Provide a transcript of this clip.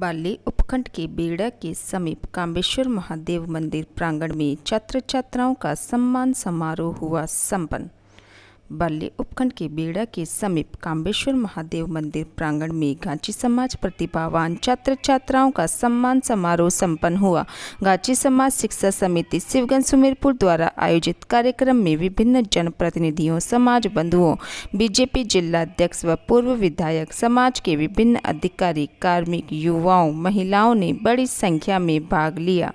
बाली उपखंड के बेड़ा के समीप कामेश्वर महादेव मंदिर प्रांगण में छात्र छात्राओं का सम्मान समारोह हुआ संपन्न बाल्य उपखंड के बेड़ा के समीप कामेश्वर महादेव मंदिर प्रांगण में गांची समाज प्रतिभावान छात्र छात्राओं का सम्मान समारोह संपन्न हुआ गांची समाज शिक्षा समिति शिवगंज सुमेरपुर द्वारा आयोजित कार्यक्रम में विभिन्न जनप्रतिनिधियों समाज बंधुओं बीजेपी जिलाध्यक्ष व पूर्व विधायक समाज के विभिन्न अधिकारी कार्मिक युवाओं महिलाओं ने बड़ी संख्या में भाग लिया